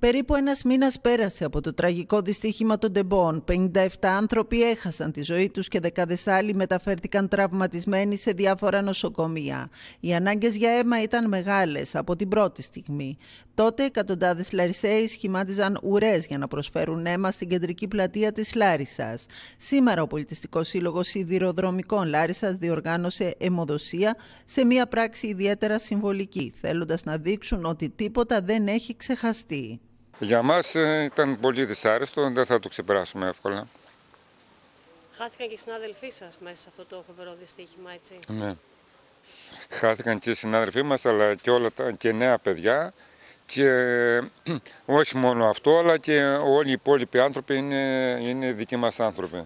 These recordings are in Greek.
Περίπου ένας μήνας πέρασε από το τραγικό δυστύχημα των τεμπών. 57 άνθρωποι έχασαν τη ζωή τους και δεκάδες άλλοι μεταφέρθηκαν τραυματισμένοι σε διάφορα νοσοκομεία. Οι ανάγκες για αίμα ήταν μεγάλες από την πρώτη στιγμή. Τότε εκατοντάδες Λαρισαίοι σχημάτιζαν ουρές για να προσφέρουν αίμα στην κεντρική πλατεία της Λάρισας. Σήμερα ο Πολιτιστικός Σύλλογος Σιδηροδρομικών Λάρισας διοργάνωσε αιμοδοσία σε μια πράξη ιδιαίτερα συμβολική, θέλοντας να δείξουν ότι τίποτα δεν έχει ξεχαστεί. Για μας ε, ήταν πολύ δυσάρεστο, δεν θα το ξεπεράσουμε εύκολα. Χάθηκαν και οι συνάδελφοί σας μέσα σε αυτό το φοβερό δυστύχημα, έτσι. Ναι. Χάθηκαν και οι συνάδελφοί μας, αλλά και όλα τα και νέα παιδιά. Και ε, όχι μόνο αυτό, αλλά και όλοι οι υπόλοιποι άνθρωποι είναι, είναι δικοί μας άνθρωποι.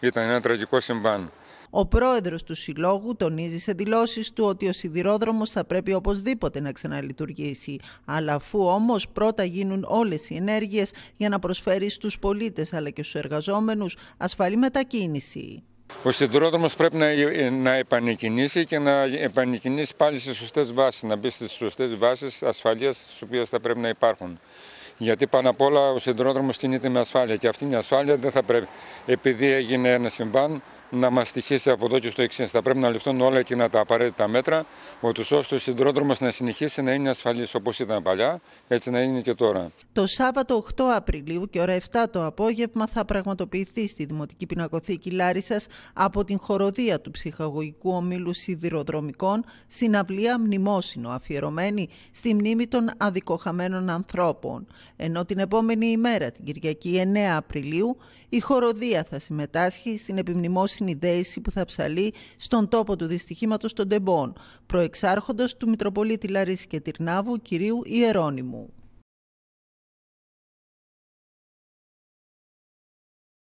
Ήταν ένα τραγικό συμβάν. Ο πρόεδρος του Συλλόγου τονίζει σε δηλώσεις του ότι ο σιδηρόδρομος θα πρέπει οπωσδήποτε να ξαναλειτουργήσει. Αλλά αφού όμως πρώτα γίνουν όλες οι ενέργειες για να προσφέρει στους πολίτες αλλά και στους εργαζόμενους, ασφαλή μετακίνηση. Ο σιδηρόδρομος πρέπει να, ε, ε, να επανεκκινήσει και να επανεκκινήσει πάλι στις σωστές βάσεις, να μπει στις σωστές βάσεις ασφαλείας στις οποίες θα πρέπει να υπάρχουν. Γιατί πάνω απ' όλα ο σιδηρόδρομος κινείται με ασφάλεια και αυτή η ασφάλεια δεν θα πρέπει, επειδή έγινε ένα συμβάν, να μας στοιχήσει από εδώ και στο εξής. Θα πρέπει να ληφθούν όλα εκείνα τα απαραίτητα μέτρα, ούτως ώστε ο σιδηρόδρομο να συνεχίσει να είναι ασφαλής όπως ήταν παλιά, έτσι να είναι και τώρα. Το Σάββατο 8 Απριλίου και ώρα 7 το απόγευμα θα πραγματοποιηθεί στη Δημοτική Πινακοθήκη Λάρισας από την χοροδία του ψυχαγωγικού ομίλου σιδηροδρομικών συναυλία Μνημόσυνο, αφιερωμένη στη μνήμη των αδικοχαμένων ανθρώπων. Ενώ την επόμενη ημέρα, την Κυριακή 9 Απριλίου, η χοροδία θα συμμετάσχει στην επιμνημόσυνη συνειδέηση που θα ψαλεί στον τόπο του δυστυχήματος των Τεμπών, προεξάρχοντας του Μητροπολίτη Λαρίση και Τυρνάβου, κυρίου Ιερώνυμου.